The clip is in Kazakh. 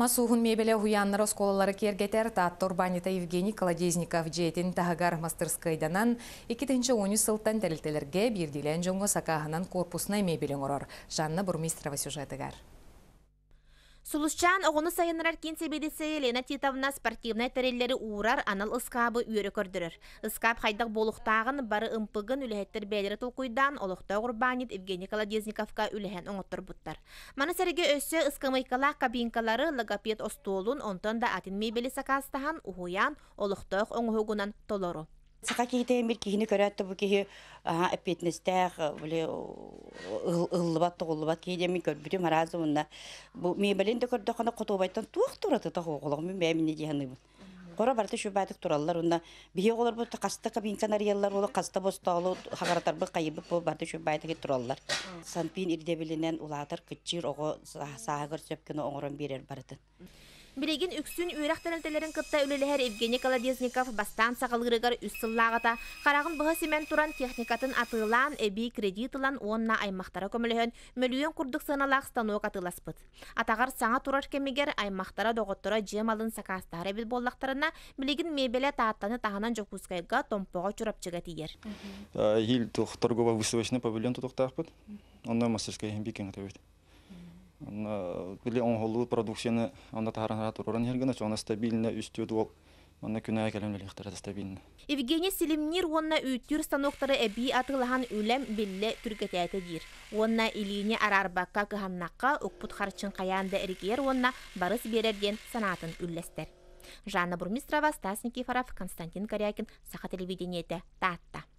Масуғын мебелі хуяннар осколалары кергетер таттор Банита Евгений Колодезников жетін тағығар мастерскайданан 2 сылттан тәрілтелерге берділен жоңғы сақағынан корпусына мебелін ұрар. Жанна Бурмистрова сюжетігар. Сулушчан оғыны сайынырар кен себедесі Лена Титовна спортивной тәрелері уырар анал ұскабы үйірі көрдірір. ысқап хайдық болықтағын бары ұмпығын үліхеттір бәлері толқуйдан олықта ғұрбанет Евгений Каладезниковқа үліхен оңыттыр бұттар. Маны сәрге өсі ұскамайкалақ кабинкалары логопед остолын онтон да атын мебелі сақастаған ұхуян олықтық оңығығынан толору. Сақа кейте бір кейіне көрәтті бұл кейі әппетіністәқ, бұлі ұлыбат тұғылыбат кейде мен көрбітім аразы бұнна. Мен білін де көрді қана құты байтан туық тұраты тұғы мен бәміне дейіні бұн. Қора барды шу бәдік тұралылар ұнна. Бие олар бұл қасты қабин канариялар олы қасты бостағылы қағаратар бұл қайыбы бұл барды шу бәдігі тұралылар. Сампин ирдебілінен ұлатыр күтчір оғы сағы көрсөп күні оңырын берер бардын. Билеген үксүн үйрақ тәрәлтәләрін кытта үлеләһәр Евгений Колодезников бастан сағылғырығыр үссіллағыда. қарағын бұғы семен туран техникатын атылан, әбей кредитылан онна аймақтара көмілігін мөлүйен құрдық сыналақ станок атыласпыт. Атағар саңа турар кемегер аймақтара доғыттыра жемалын сақастары бил боллақтарына білегін мебеле тааттаны тағынан жоқускайға томпоға э, павильон биле э, оңголу продукцияны онда таранара туруран хергена чона стабильно үстүд ол онна күнә келемле стабильно Евгений Силимнир, онна үтүр станоктары эби атылган үлем билле түргәтәте дир. Онна илине арарбакка кыһаннакка укпут харчын каянда эргер онна барыс берерген санатын үлләстер. Жанна Бурмистрова, Стас Фараф, Константин Корякин, Саха телевидениете, Татта.